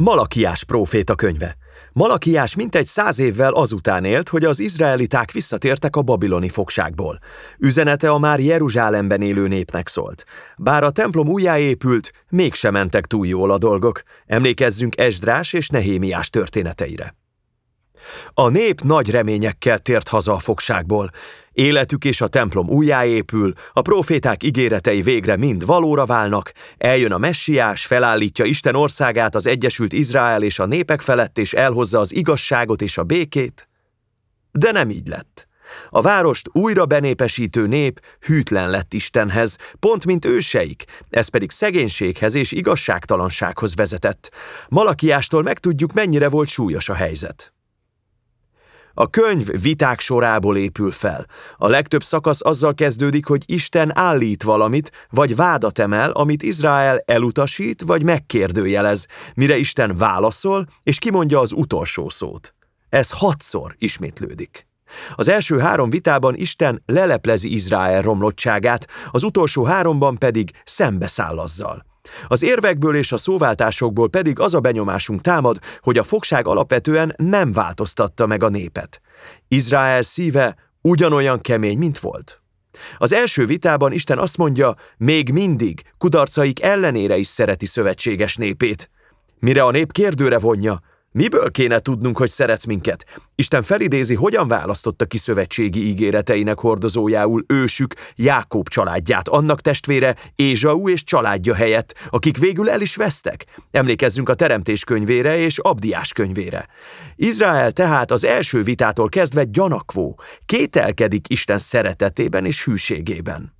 Malakiás próféta könyve. Malakiás mintegy száz évvel azután élt, hogy az izraeliták visszatértek a babiloni fogságból. Üzenete a már Jeruzsálemben élő népnek szólt. Bár a templom újjáépült, mégsem mentek túl jól a dolgok. Emlékezzünk Esdrás és Nehémiás történeteire. A nép nagy reményekkel tért haza a fogságból. Életük és a templom újjáépül, a proféták ígéretei végre mind valóra válnak, eljön a messiás, felállítja Isten országát az Egyesült Izrael és a népek felett, és elhozza az igazságot és a békét. De nem így lett. A várost újra benépesítő nép hűtlen lett Istenhez, pont mint őseik, ez pedig szegénységhez és igazságtalansághoz vezetett. Malakiástól megtudjuk, mennyire volt súlyos a helyzet. A könyv viták sorából épül fel. A legtöbb szakasz azzal kezdődik, hogy Isten állít valamit, vagy vádat emel, amit Izrael elutasít, vagy megkérdőjelez, mire Isten válaszol, és kimondja az utolsó szót. Ez hatszor ismétlődik. Az első három vitában Isten leleplezi Izrael romlottságát, az utolsó háromban pedig szembeszáll azzal. Az érvekből és a szóváltásokból pedig az a benyomásunk támad, hogy a fogság alapvetően nem változtatta meg a népet. Izrael szíve ugyanolyan kemény, mint volt. Az első vitában Isten azt mondja, még mindig kudarcaik ellenére is szereti szövetséges népét. Mire a nép kérdőre vonja, Miből kéne tudnunk, hogy szeretsz minket? Isten felidézi, hogyan választotta ki szövetségi ígéreteinek hordozójául ősük Jákob családját, annak testvére Ézsau és családja helyett, akik végül el is vesztek. Emlékezzünk a Teremtés könyvére és Abdiás könyvére. Izrael tehát az első vitától kezdve gyanakvó, kételkedik Isten szeretetében és hűségében.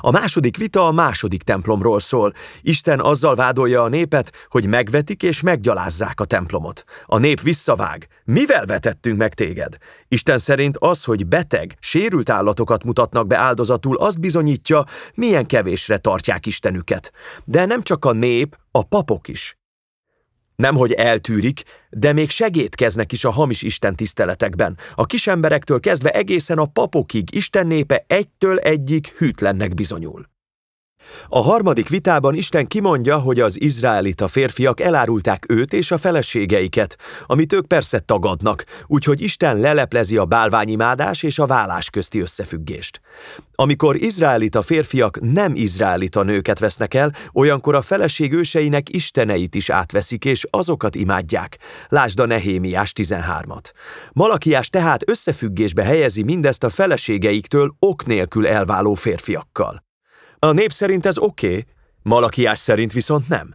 A második vita a második templomról szól. Isten azzal vádolja a népet, hogy megvetik és meggyalázzák a templomot. A nép visszavág. Mivel vetettünk meg téged? Isten szerint az, hogy beteg, sérült állatokat mutatnak be áldozatul, azt bizonyítja, milyen kevésre tartják Istenüket. De nem csak a nép, a papok is. Nemhogy eltűrik, de még segítkeznek is a hamis Isten tiszteletekben. A kisemberektől kezdve egészen a papokig Isten népe egytől egyik hűtlennek bizonyul. A harmadik vitában Isten kimondja, hogy az izraelita férfiak elárulták őt és a feleségeiket, amit ők persze tagadnak, úgyhogy Isten leleplezi a bálványimádás és a vállás közti összefüggést. Amikor izraelita férfiak nem izraelita nőket vesznek el, olyankor a feleség őseinek isteneit is átveszik és azokat imádják. Lásd a Nehémiás 13-at. Malakiás tehát összefüggésbe helyezi mindezt a feleségeiktől ok nélkül elváló férfiakkal. A nép szerint ez oké, okay, Malakiás szerint viszont nem.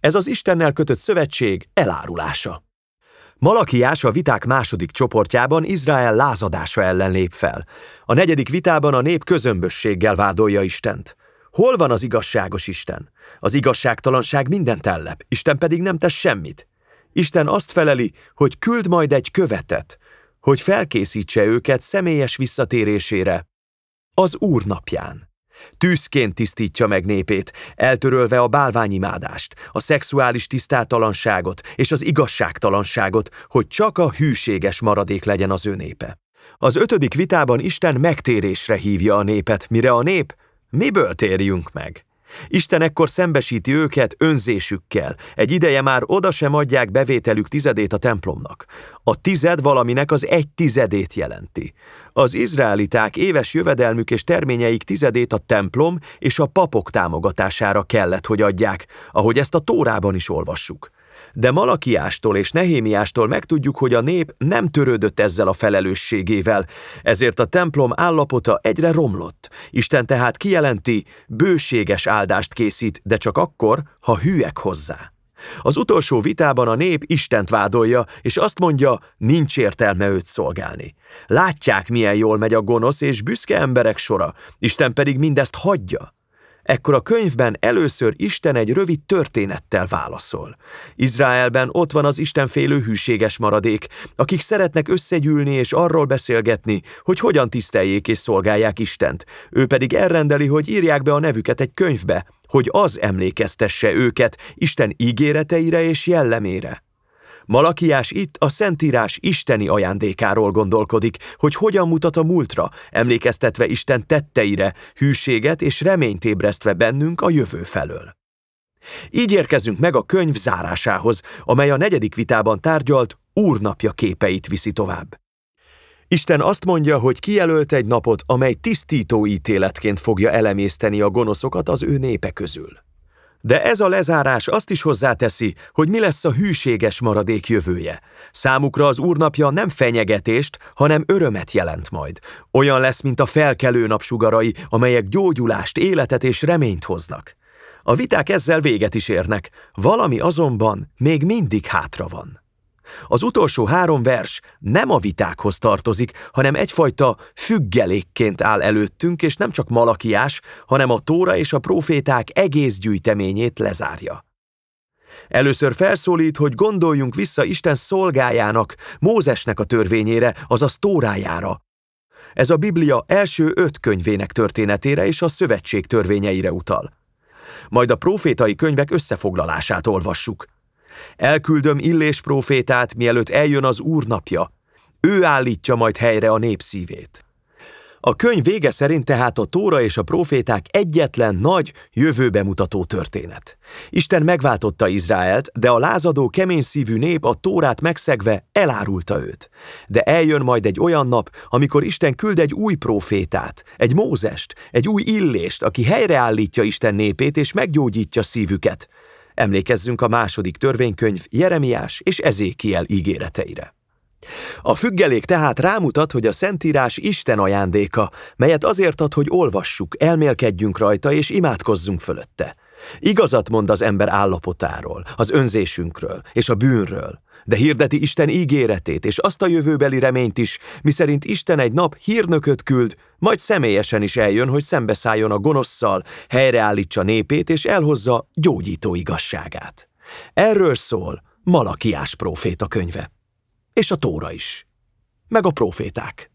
Ez az Istennel kötött szövetség elárulása. Malakiás a viták második csoportjában Izrael lázadása ellen lép fel. A negyedik vitában a nép közömbösséggel vádolja Istent. Hol van az igazságos Isten? Az igazságtalanság mindent ellep, Isten pedig nem tesz semmit. Isten azt feleli, hogy küld majd egy követet, hogy felkészítse őket személyes visszatérésére az Úr napján. Tűzként tisztítja meg népét, eltörölve a bálványimádást, a szexuális tisztátalanságot és az igazságtalanságot, hogy csak a hűséges maradék legyen az ő népe. Az ötödik vitában Isten megtérésre hívja a népet, mire a nép, miből térjünk meg? Isten ekkor szembesíti őket önzésükkel. Egy ideje már oda sem adják bevételük tizedét a templomnak. A tized valaminek az egy tizedét jelenti. Az izraeliták éves jövedelmük és terményeik tizedét a templom és a papok támogatására kellett, hogy adják, ahogy ezt a Tórában is olvassuk de Malakiástól és Nehémiástól megtudjuk, hogy a nép nem törődött ezzel a felelősségével, ezért a templom állapota egyre romlott. Isten tehát kijelenti, bőséges áldást készít, de csak akkor, ha hűek hozzá. Az utolsó vitában a nép Istent vádolja, és azt mondja, nincs értelme őt szolgálni. Látják, milyen jól megy a gonosz és büszke emberek sora, Isten pedig mindezt hagyja. Ekkor a könyvben először Isten egy rövid történettel válaszol. Izraelben ott van az félő hűséges maradék, akik szeretnek összegyűlni és arról beszélgetni, hogy hogyan tiszteljék és szolgálják Istent. Ő pedig elrendeli, hogy írják be a nevüket egy könyvbe, hogy az emlékeztesse őket Isten ígéreteire és jellemére. Malakiás itt a Szentírás isteni ajándékáról gondolkodik, hogy hogyan mutat a múltra, emlékeztetve Isten tetteire, hűséget és reményt ébresztve bennünk a jövő felől. Így érkezünk meg a könyv zárásához, amely a negyedik vitában tárgyalt úrnapja képeit viszi tovább. Isten azt mondja, hogy kijelölt egy napot, amely tisztító ítéletként fogja elemészteni a gonoszokat az ő népe közül. De ez a lezárás azt is hozzáteszi, hogy mi lesz a hűséges maradék jövője. Számukra az úrnapja nem fenyegetést, hanem örömet jelent majd. Olyan lesz, mint a felkelő napsugarai, amelyek gyógyulást, életet és reményt hoznak. A viták ezzel véget is érnek, valami azonban még mindig hátra van. Az utolsó három vers nem a vitákhoz tartozik, hanem egyfajta függelékként áll előttünk, és nem csak Malakiás, hanem a Tóra és a proféták egész gyűjteményét lezárja. Először felszólít, hogy gondoljunk vissza Isten szolgájának, Mózesnek a törvényére, azaz Tórájára. Ez a Biblia első öt könyvének történetére és a szövetség törvényeire utal. Majd a profétai könyvek összefoglalását olvassuk – Elküldöm Illés profétát, mielőtt eljön az Úr napja. Ő állítja majd helyre a nép szívét. A könyv vége szerint tehát a Tóra és a proféták egyetlen nagy, jövőbe mutató történet. Isten megváltotta Izraelt, de a lázadó, kemény szívű nép a Tórát megszegve elárulta őt. De eljön majd egy olyan nap, amikor Isten küld egy új profétát, egy Mózest, egy új illést, aki helyreállítja Isten népét és meggyógyítja szívüket. Emlékezzünk a második törvénykönyv Jeremiás és Ezékiel ígéreteire. A függelék tehát rámutat, hogy a Szentírás Isten ajándéka, melyet azért ad, hogy olvassuk, elmélkedjünk rajta és imádkozzunk fölötte – Igazat mond az ember állapotáról, az önzésünkről és a bűnről, de hirdeti Isten ígéretét és azt a jövőbeli reményt is, miszerint Isten egy nap hírnököt küld, majd személyesen is eljön, hogy szembeszálljon a gonoszszal, helyreállítsa népét és elhozza gyógyító igazságát. Erről szól Malakiás próféta könyve. És a Tóra is. Meg a proféták.